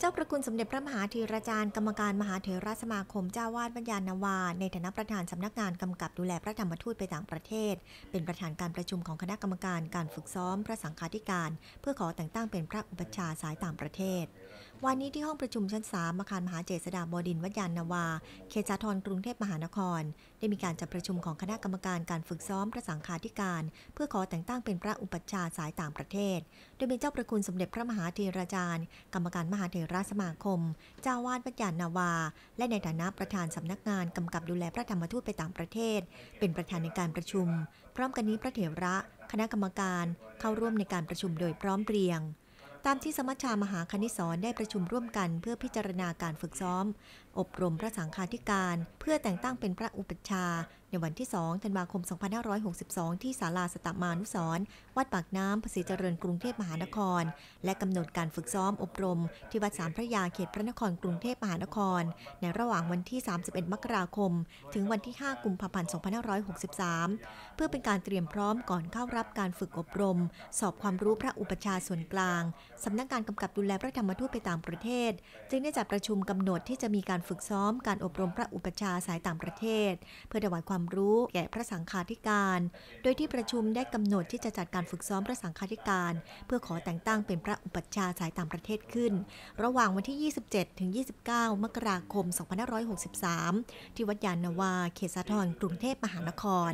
เจ้าประคุณสมเด็จพระมหาธีราจารย์กรรมการ มหาเถรสมาคมเจ้าวาดวัญญาณวาในฐานะประธานสำนักงานกำกับดูแลพระธรรมทูตไปต่างประเทศ เป็นประธานการประชุมของคณะกรรมการการฝึกซ้อมพระสังฆาธิการ เพื่อขอแต่งตั้งเป็นพระอุปชาสายต่างประเทศวันนี้ที่ห้องประชุมชั้น 3 อาคารมหาเจษฎาบดินวัดยานนาวา เขตจาทรกรุงเทพมหานคร ได้มีการจัดประชุมของคณะกรรมการการฝึกซ้อมพระสังฆาธิการ เพื่อขอแต่งตั้งเป็นพระอุปัชฌาย์สายต่างประเทศ โดยมีเจ้าประคุณสมเด็จพระมหาเทราจารย์ กรรมการมหาเทราสมาคมเจ้าวาดวัดยานนาวา และในฐานะประธานสำนักงานกำกับดูแลพระธรรมทูตไปต่างประเทศ เป็นประธานในการประชุม พร้อมกันนี้พระเถระคณะกรรมการเข้าร่วมในการประชุมโดยพร้อมเพรียงตามที่สมัชชามหาคณิสอนได้ประชุมร่วมกันเพื่อพิจารณาการฝึกซ้อม อบรมพระสังฆาธิการ เพื่อแต่งตั้งเป็นพระอุปชาในวันที่2ธันวาคม 2562 ที่ศาลาสตมานุสรวัดปากน้ำภาษีเจริญกรุงเทพมหานคร และกำหนดการฝึกซ้อมอบรมที่วัดสามพระยาเขตพระนครกรุงเทพมหานคร ในระหว่างวันที่ 31 มกราคม ถึงวันที่ 5 กุมภาพันธ์2563 เพื่อเป็นการเตรียมพร้อมก่อนเข้ารับการฝึกอบรม สอบความรู้พระอุปชาส่วนกลางสำนักงานกำกับดูแลพระธรรมทูตไปต่างประเทศ จึงได้จัดประชุมกำหนดที่จะมีการฝึกซ้อมการอบรมพระอุปชาสายต่างประเทศเพื่อถวายความความรู้แก่พระสังฆาธิการ โดยที่ประชุมได้กำหนดที่จะจัดการฝึกซ้อมพระสังฆาธิการ เพื่อขอแต่งตั้งเป็นพระอุปัชฌาย์สายต่างประเทศขึ้น ระหว่างวันที่ 27ถึง29 มกราคม 2563 ที่วัดยานนาวา เขตสะทอน กรุงเทพมหานคร